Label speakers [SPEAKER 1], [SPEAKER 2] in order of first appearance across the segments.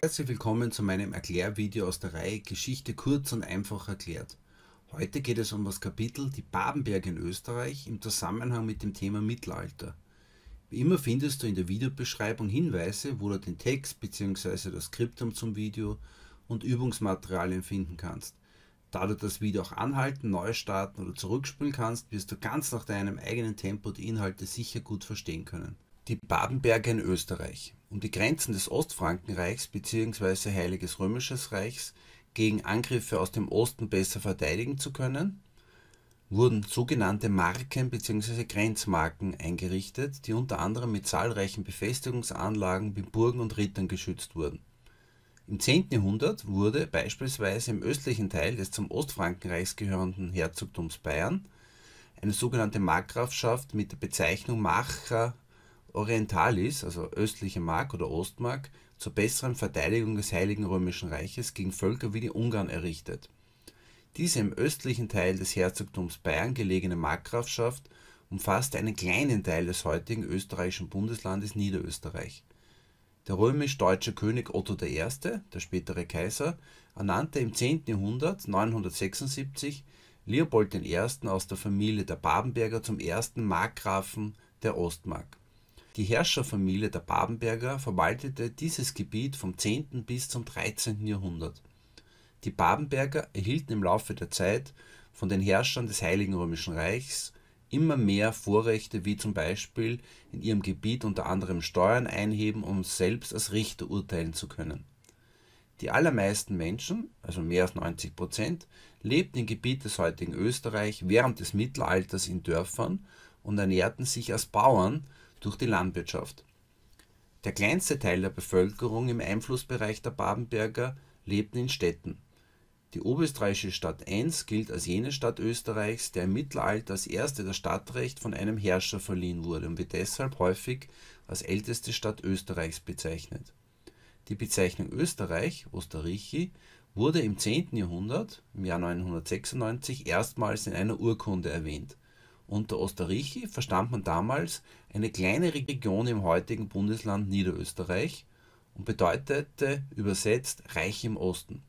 [SPEAKER 1] Herzlich willkommen zu meinem Erklärvideo aus der Reihe Geschichte kurz und einfach erklärt. Heute geht es um das Kapitel Die Babenberge in Österreich im Zusammenhang mit dem Thema Mittelalter. Wie immer findest du in der Videobeschreibung Hinweise, wo du den Text bzw. das Skriptum zum Video und Übungsmaterialien finden kannst. Da du das Video auch anhalten, neu starten oder zurückspulen kannst, wirst du ganz nach deinem eigenen Tempo die Inhalte sicher gut verstehen können die Babenberge in Österreich. Um die Grenzen des Ostfrankenreichs bzw. Heiliges Römisches Reichs gegen Angriffe aus dem Osten besser verteidigen zu können, wurden sogenannte Marken bzw. Grenzmarken eingerichtet, die unter anderem mit zahlreichen Befestigungsanlagen wie Burgen und Rittern geschützt wurden. Im 10. Jahrhundert wurde beispielsweise im östlichen Teil des zum Ostfrankenreichs gehörenden Herzogtums Bayern eine sogenannte Markgrafschaft mit der Bezeichnung Marcha Orientalis, also östliche Mark oder Ostmark, zur besseren Verteidigung des Heiligen Römischen Reiches gegen Völker wie die Ungarn errichtet. Diese im östlichen Teil des Herzogtums Bayern gelegene Markgrafschaft umfasste einen kleinen Teil des heutigen österreichischen Bundeslandes Niederösterreich. Der römisch-deutsche König Otto I., der spätere Kaiser, ernannte im 10. Jahrhundert 976 Leopold I. aus der Familie der Babenberger zum ersten Markgrafen der Ostmark die Herrscherfamilie der Babenberger verwaltete dieses Gebiet vom 10. bis zum 13. Jahrhundert. Die Babenberger erhielten im Laufe der Zeit von den Herrschern des Heiligen Römischen Reichs immer mehr Vorrechte, wie zum Beispiel in ihrem Gebiet unter anderem Steuern einheben, um selbst als Richter urteilen zu können. Die allermeisten Menschen, also mehr als 90 Prozent, lebten im Gebiet des heutigen Österreich während des Mittelalters in Dörfern und ernährten sich als Bauern durch die Landwirtschaft. Der kleinste Teil der Bevölkerung im Einflussbereich der Babenberger lebten in Städten. Die oberösterreichische Stadt Enns gilt als jene Stadt Österreichs, der im Mittelalter als erste das Stadtrecht von einem Herrscher verliehen wurde und wird deshalb häufig als älteste Stadt Österreichs bezeichnet. Die Bezeichnung Österreich, Osterrichi, wurde im 10. Jahrhundert, im Jahr 996, erstmals in einer Urkunde erwähnt unter Osterrichi verstand man damals eine kleine Region im heutigen Bundesland Niederösterreich und bedeutete übersetzt reich im Osten.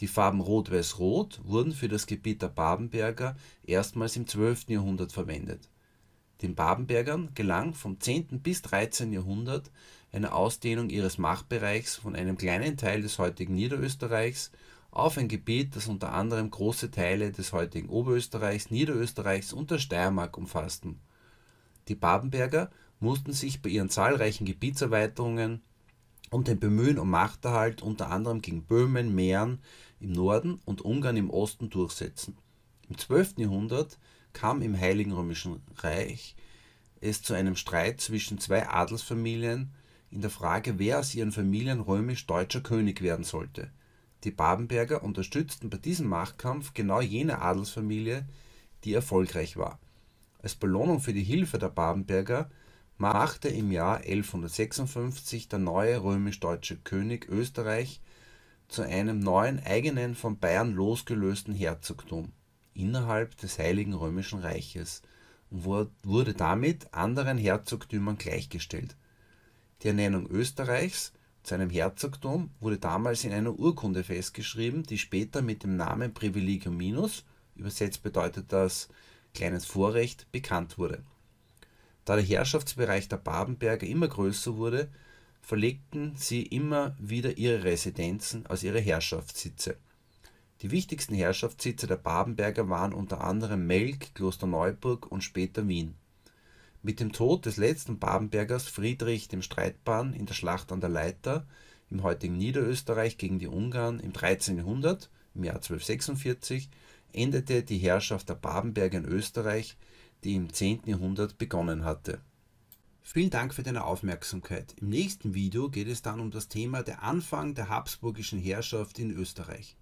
[SPEAKER 1] Die Farben Rot-Weiß-Rot wurden für das Gebiet der Babenberger erstmals im 12. Jahrhundert verwendet. Den Babenbergern gelang vom 10. bis 13. Jahrhundert eine Ausdehnung ihres Machtbereichs von einem kleinen Teil des heutigen Niederösterreichs auf ein Gebiet, das unter anderem große Teile des heutigen Oberösterreichs, Niederösterreichs und der Steiermark umfassten. Die Babenberger mussten sich bei ihren zahlreichen Gebietserweiterungen und dem Bemühen um Machterhalt unter anderem gegen Böhmen, Mähren im Norden und Ungarn im Osten durchsetzen. Im 12. Jahrhundert kam im Heiligen Römischen Reich es zu einem Streit zwischen zwei Adelsfamilien in der Frage, wer aus ihren Familien römisch-deutscher König werden sollte. Die Babenberger unterstützten bei diesem Machtkampf genau jene Adelsfamilie, die erfolgreich war. Als Belohnung für die Hilfe der Babenberger machte im Jahr 1156 der neue römisch-deutsche König Österreich zu einem neuen eigenen von Bayern losgelösten Herzogtum innerhalb des Heiligen Römischen Reiches und wurde damit anderen Herzogtümern gleichgestellt. Die Ernennung Österreichs zu einem Herzogtum wurde damals in einer Urkunde festgeschrieben, die später mit dem Namen Privilegium Minus, übersetzt bedeutet das kleines Vorrecht, bekannt wurde. Da der Herrschaftsbereich der Babenberger immer größer wurde, verlegten sie immer wieder ihre Residenzen als ihre Herrschaftssitze. Die wichtigsten Herrschaftssitze der Babenberger waren unter anderem Melk, Klosterneuburg und später Wien mit dem Tod des letzten Babenbergers Friedrich dem Streitbahn in der Schlacht an der Leiter im heutigen Niederösterreich gegen die Ungarn im 13. Jahrhundert, im Jahr 1246, endete die Herrschaft der Babenberger in Österreich, die im 10. Jahrhundert begonnen hatte. Vielen Dank für deine Aufmerksamkeit. Im nächsten Video geht es dann um das Thema der Anfang der habsburgischen Herrschaft in Österreich.